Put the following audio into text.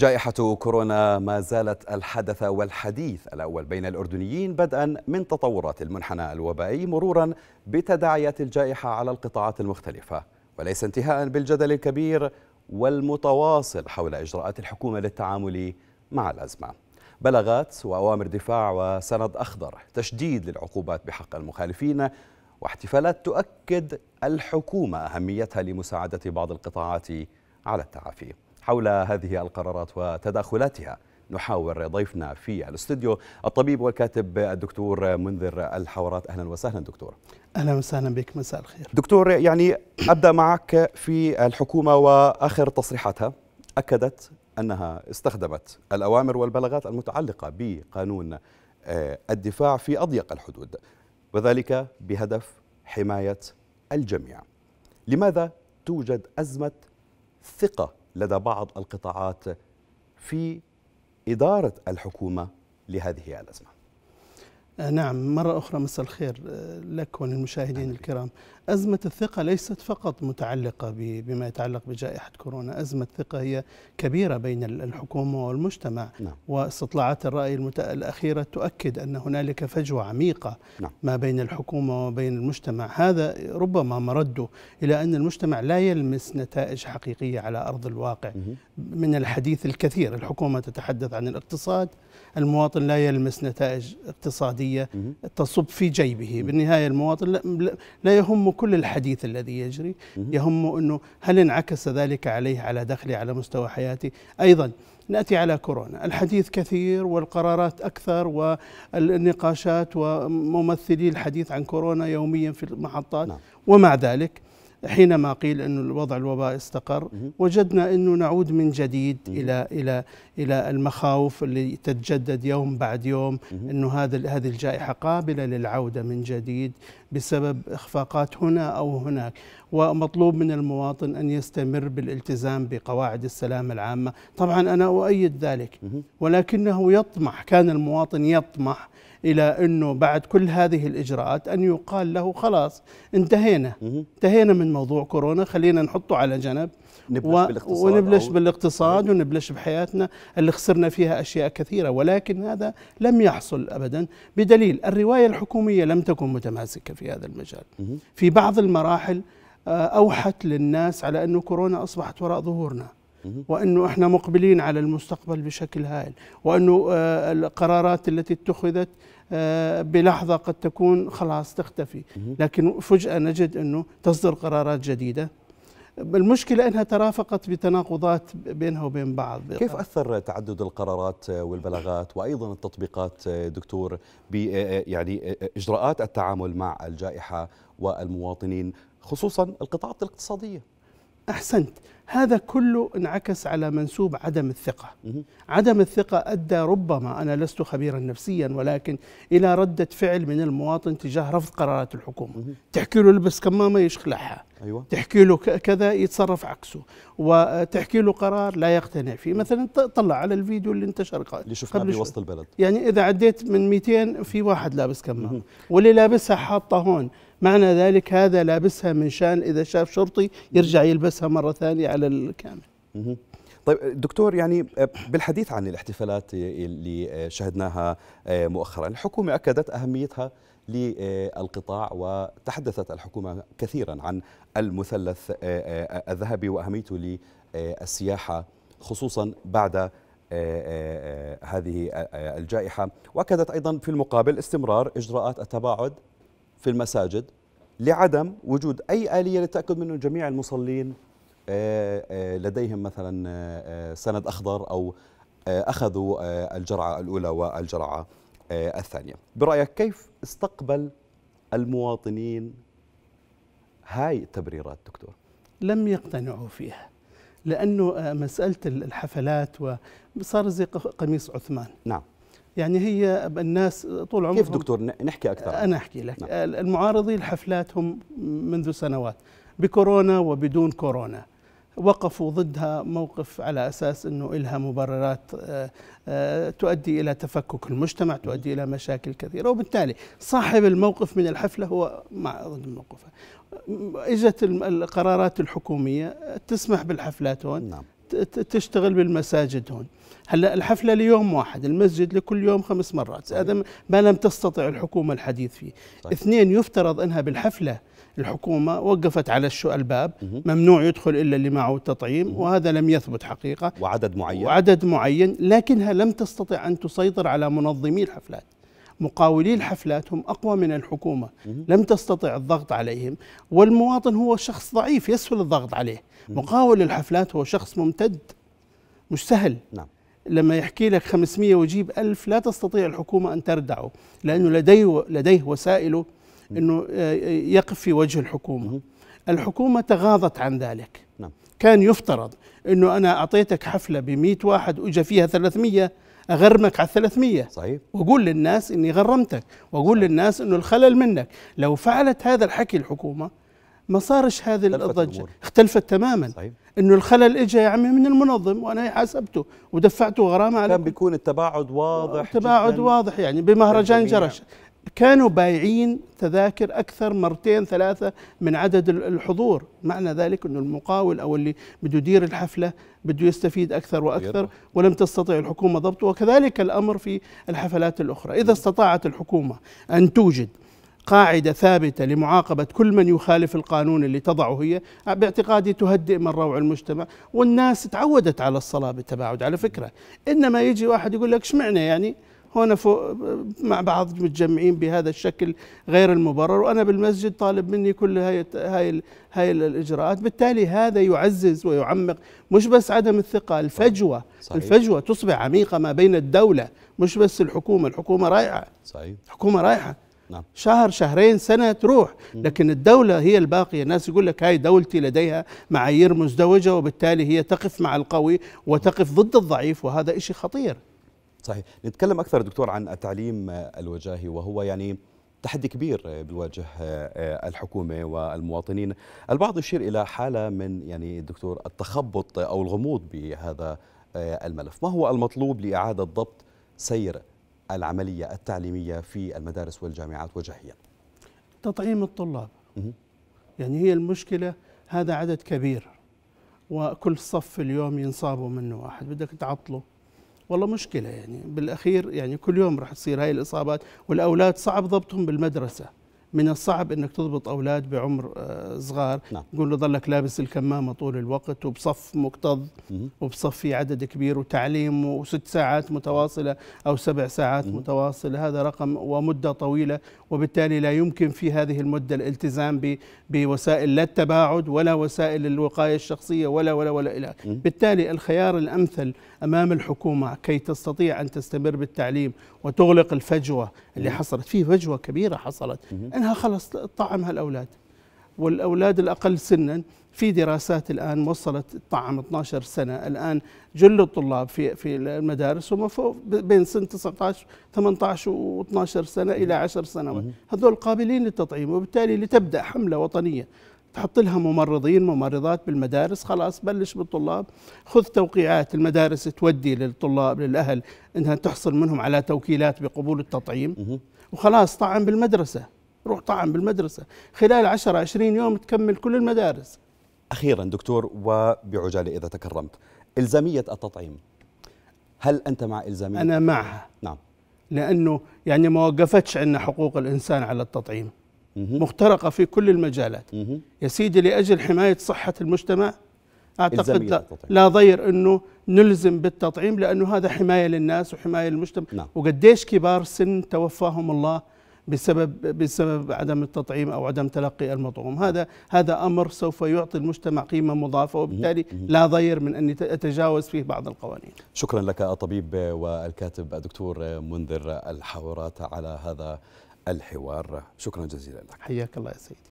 جائحة كورونا ما زالت الحدث والحديث الأول بين الأردنيين بدءا من تطورات المنحنى الوبائي مرورا بتداعيات الجائحة على القطاعات المختلفة وليس انتهاء بالجدل الكبير والمتواصل حول إجراءات الحكومة للتعامل مع الأزمة بلغات وأوامر دفاع وسند أخضر تشديد للعقوبات بحق المخالفين واحتفالات تؤكد الحكومة أهميتها لمساعدة بعض القطاعات على التعافي حول هذه القرارات وتداخلاتها نحاور ضيفنا في الاستوديو الطبيب والكاتب الدكتور منذر الحورات اهلا وسهلا دكتور اهلا وسهلا بك مساء الخير دكتور يعني ابدا معك في الحكومه واخر تصريحاتها اكدت انها استخدمت الاوامر والبلاغات المتعلقه بقانون آه، الدفاع في اضيق الحدود وذلك بهدف حمايه الجميع لماذا توجد ازمه ثقه لدى بعض القطاعات في إدارة الحكومة لهذه الأزمة نعم مرة أخرى مساء الخير آه، لك وللمشاهدين الكرام أزمة الثقة ليست فقط متعلقة بما يتعلق بجائحة كورونا أزمة الثقة هي كبيرة بين الحكومة والمجتمع نعم. واستطلاعات الرأي المت... الأخيرة تؤكد أن هنالك فجوة عميقة نعم. ما بين الحكومة وبين المجتمع هذا ربما مرده إلى أن المجتمع لا يلمس نتائج حقيقية على أرض الواقع مه. من الحديث الكثير الحكومة تتحدث عن الاقتصاد المواطن لا يلمس نتائج اقتصادية مه. تصب في جيبه مه. بالنهاية المواطن لا, لا يهم كل الحديث الذي يجري يهم أنه هل انعكس ذلك عليه على دخلي على مستوى حياتي أيضا ناتي على كورونا، الحديث كثير والقرارات اكثر والنقاشات وممثلي الحديث عن كورونا يوميا في المحطات نعم. ومع ذلك حينما قيل أن الوضع الوباء استقر وجدنا أنه نعود من جديد إلى إلى إلى المخاوف اللي تتجدد يوم بعد يوم أنه هذا هذه الجائحة قابلة للعودة من جديد بسبب إخفاقات هنا أو هناك ومطلوب من المواطن أن يستمر بالالتزام بقواعد السلام العامة طبعا أنا أؤيد ذلك ولكنه يطمح كان المواطن يطمح الى انه بعد كل هذه الاجراءات ان يقال له خلاص انتهينا انتهينا من موضوع كورونا خلينا نحطه على جنب نبلش و... بالاقتصاد ونبلش بالاقتصاد ونبلش بحياتنا اللي خسرنا فيها اشياء كثيره ولكن هذا لم يحصل ابدا بدليل الروايه الحكوميه لم تكن متماسكه في هذا المجال في بعض المراحل آه، اوحت للناس على انه كورونا اصبحت وراء ظهورنا وانه احنا مقبلين على المستقبل بشكل هائل وانه آه، القرارات التي اتخذت آه، بلحظه قد تكون خلاص تختفي لكن فجاه نجد انه تصدر قرارات جديده المشكله انها ترافقت بتناقضات بينها وبين بعض كيف اثر تعدد القرارات آه، والبلاغات وايضا التطبيقات دكتور ب يعني اجراءات التعامل مع الجائحه والمواطنين خصوصا القطاعات الاقتصاديه أحسنت هذا كله انعكس على منسوب عدم الثقة عدم الثقة أدى ربما أنا لست خبيرا نفسيا ولكن إلى ردة فعل من المواطن تجاه رفض قرارات الحكومة تحكي له لبس كمامة يشخلعها أيوة. تحكي له كذا يتصرف عكسه وتحكي له قرار لا يقتنع فيه مثلا طلع على الفيديو اللي انتشر اللي شفناه بوسط البلد يعني إذا عديت من 200 في واحد لابس كمامة واللي لابسها حاطة هون معنى ذلك هذا لابسها من شان إذا شاف شرطي يرجع يلبسها مرة ثانية على الكامل طيب دكتور يعني آه، بالحديث عن الاحتفالات اللي آه، شهدناها آه، مؤخرا الحكومة أكدت أهميتها للقطاع وتحدثت الحكومة كثيرا عن المثلث الذهبي وأهميته للسياحة خصوصا بعد هذه الجائحة وأكدت أيضا في المقابل استمرار إجراءات التباعد في المساجد لعدم وجود أي آلية للتأكد من جميع المصلين آه، آه، لديهم مثلا آه، سند أخضر أو أخذوا الجرعة الأولى والجرعة الثانية برأيك كيف استقبل المواطنين هاي التبريرات دكتور لم يقتنعوا فيها لأنه مسألة الحفلات وصار زي قميص عثمان نعم يعني هي الناس طول عمرهم كيف دكتور نحكي اكثر انا احكي لك نعم. المعارضين هم منذ سنوات بكورونا وبدون كورونا وقفوا ضدها موقف على اساس انه لها مبررات آه، آه، تؤدي الى تفكك المجتمع، تؤدي الى مشاكل كثيره، وبالتالي صاحب الموقف من الحفله هو مع ضد الموقف اجت القرارات الحكوميه تسمح بالحفلات هون نعم. تشتغل بالمساجد هون هلا الحفله ليوم واحد المسجد لكل يوم خمس مرات هذا ما لم تستطع الحكومه الحديث فيه صحيح. اثنين يفترض انها بالحفله الحكومة وقفت على الشو الباب ممنوع يدخل إلا اللي معه التطعيم وهذا لم يثبت حقيقة وعدد معين وعدد معين لكنها لم تستطع أن تسيطر على منظمي الحفلات مقاولي الحفلات هم أقوى من الحكومة لم تستطع الضغط عليهم والمواطن هو شخص ضعيف يسهل الضغط عليه مقاول الحفلات هو شخص ممتد مش سهل نعم لما يحكي لك 500 ويجيب ألف لا تستطيع الحكومة أن تردعه لأنه لديه, لديه وسائله أنه آه، آه، يقف في وجه الحكومة الحكومة تغاضت عن ذلك نعم. كان يفترض أنه أنا أعطيتك حفلة ب 100 واحد وإجا فيها 300 اغرمك على 300 صحيح واقول للناس اني غرمتك واقول صحيح. للناس انه الخلل منك لو فعلت هذا الحكي الحكومه ما صارش هذه الضجه اختلفت تماما صحيح. انه الخلل اجى يعني يا عمي من المنظم وانا حاسبته ودفعته غرامه على كان بيكون التباعد واضح التباعد واضح يعني بمهرجان جرش كانوا بايعين تذاكر أكثر مرتين ثلاثة من عدد الحضور معنى ذلك أن المقاول أو اللي بده يدير الحفلة بده يستفيد أكثر وأكثر ولم تستطع الحكومة ضبطه وكذلك الأمر في الحفلات الأخرى إذا استطاعت الحكومة أن توجد قاعدة ثابتة لمعاقبة كل من يخالف القانون اللي تضعه هي باعتقادي تهدئ من روع المجتمع والناس تعودت على الصلاة بالتباعد على فكرة إنما يجي واحد يقول لك شمعنا يعني هنا فوق مع بعض متجمعين بهذا الشكل غير المبرر وانا بالمسجد طالب مني كل هاي هاي هاي الاجراءات بالتالي هذا يعزز ويعمق مش بس عدم الثقه الفجوه صحيح. الفجوه تصبح عميقه ما بين الدوله مش بس الحكومه الحكومه رايحه صحيح الحكومه رايحه نعم. شهر شهرين سنة تروح لكن الدولة هي الباقية الناس يقول لك هاي دولتي لديها معايير مزدوجة وبالتالي هي تقف مع القوي وتقف ضد الضعيف وهذا إشي خطير صحيح نتكلم أكثر دكتور عن التعليم الوجاهي وهو يعني تحدي كبير بيواجه آه، آه، الحكومه والمواطنين، البعض يشير الى حاله من يعني دكتور التخبط او الغموض بهذا آه، الملف، ما هو المطلوب لاعاده ضبط سير العمليه التعليميه في المدارس والجامعات وجاهيا؟ تطعيم الطلاب. يعني هي المشكله هذا عدد كبير وكل صف اليوم ينصابوا منه واحد، بدك تعطله والله مشكله يعني بالاخير يعني كل يوم راح تصير هاي الاصابات والاولاد صعب ضبطهم بالمدرسه من الصعب انك تضبط اولاد بعمر آه، صغار نعم. نقول له ضلك لابس الكمامه طول الوقت وبصف مكتظ وبصف في عدد كبير وتعليم وست ساعات متواصله او سبع ساعات مم. متواصله هذا رقم ومده طويله وبالتالي لا يمكن في هذه المده الالتزام بوسائل لا التباعد ولا وسائل الوقايه الشخصيه ولا ولا ولا الى بالتالي الخيار الامثل امام الحكومه كي تستطيع ان تستمر بالتعليم وتغلق الفجوه اللي مم. حصلت في فجوه كبيره حصلت انها خلص طعمها الاولاد والاولاد الاقل سنا في دراسات الان وصلت تطعم 12 سنه الان جل الطلاب في في المدارس هم فوق بين سن 19 18 و12 سنه الى 10 سنوات هذول قابلين للتطعيم وبالتالي لتبدا حمله وطنيه تحط لها ممرضين ممرضات بالمدارس خلاص بلش بالطلاب خذ توقيعات المدارس تودي للطلاب للأهل أنها تحصل منهم على توكيلات بقبول التطعيم وخلاص طعم بالمدرسة روح طعم بالمدرسة خلال 10 20 يوم تكمل كل المدارس أخيرا دكتور وبعجالة إذا تكرمت إلزامية التطعيم هل أنت مع إلزامية؟ أنا معها نعم لأنه يعني ما وقفتش عندنا حقوق الإنسان على التطعيم مخترقة في كل المجالات يا سيدي لأجل حماية صحة المجتمع أعتقد لا, لا ضير أنه نلزم بالتطعيم لأنه هذا حماية للناس وحماية للمجتمع نعم. وقديش كبار سن توفاهم الله بسبب بسبب عدم التطعيم او عدم تلقي المطعوم، هذا هذا امر سوف يعطي المجتمع قيمه مضافه وبالتالي لا ضير من اني اتجاوز فيه بعض القوانين. شكرا لك الطبيب والكاتب الدكتور منذر الحورات على هذا الحوار، شكرا جزيلا لك. حياك الله يا سيدي.